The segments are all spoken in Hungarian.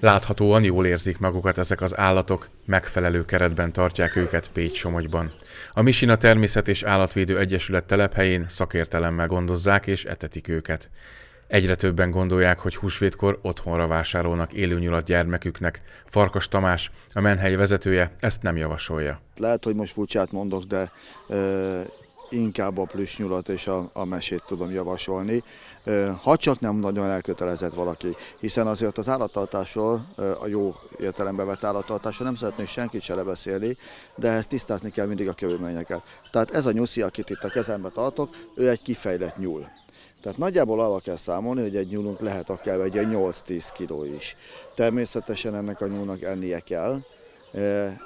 Láthatóan jól érzik magukat ezek az állatok, megfelelő keretben tartják őket Pécs-Somogyban. A Misina Természet és Állatvédő Egyesület telephelyén szakértelemmel gondozzák és etetik őket. Egyre többen gondolják, hogy húsvétkor otthonra vásárolnak élőnyulat gyermeküknek. Farkas Tamás, a menhely vezetője ezt nem javasolja. Lehet, hogy most furcsát mondok, de inkább a plusz nyulat és a, a mesét tudom javasolni, ha csak nem nagyon elkötelezett valaki, hiszen azért az állattartásról, a jó értelembe vett állattartásról nem szeretnénk senkit se lebeszélni, de ehhez tisztázni kell mindig a körülményeket. Tehát ez a nyuszi, akit itt a kezembe tartok, ő egy kifejlett nyúl. Tehát nagyjából arra kell számolni, hogy egy nyúlunk lehet akár egy 8-10 kiló is. Természetesen ennek a nyúlnak ennie kell,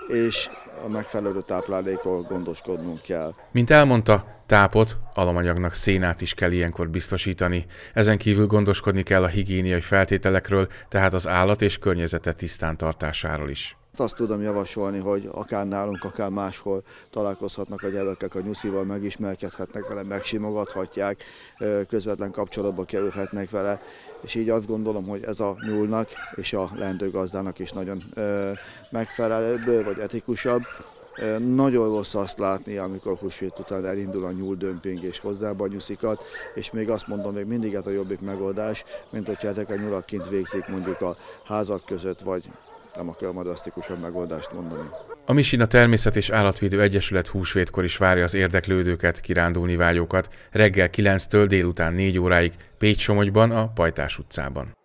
és a megfelelő táplálékról gondoskodnunk kell. Mint elmondta, tápot, alamanyagnak szénát is kell ilyenkor biztosítani. Ezen kívül gondoskodni kell a higiéniai feltételekről, tehát az állat és környezete tisztán tartásáról is. Hát azt tudom javasolni, hogy akár nálunk, akár máshol találkozhatnak a gyerekek a nyuszival, megismerkedhetnek vele, megsimogathatják, közvetlen kapcsolatba kerülhetnek vele, és így azt gondolom, hogy ez a nyúlnak és a leendő gazdának is nagyon megfelelőbb vagy etikusabb. Nagyon rossz azt látni, amikor húsvét után elindul a nyúldömping és hozzába nyuszikat, és még azt mondom, még mindig ez a jobbik megoldás, mint hogyha ezek a nyulak kint végzik mondjuk a házak között, vagy nem akarom a drasztikusabb megoldást mondani. A Misina Természet és Állatvédő Egyesület húsvétkor is várja az érdeklődőket, kirándulni vágyókat reggel 9-től délután 4 óráig Pécs-Somogyban, a Pajtás utcában.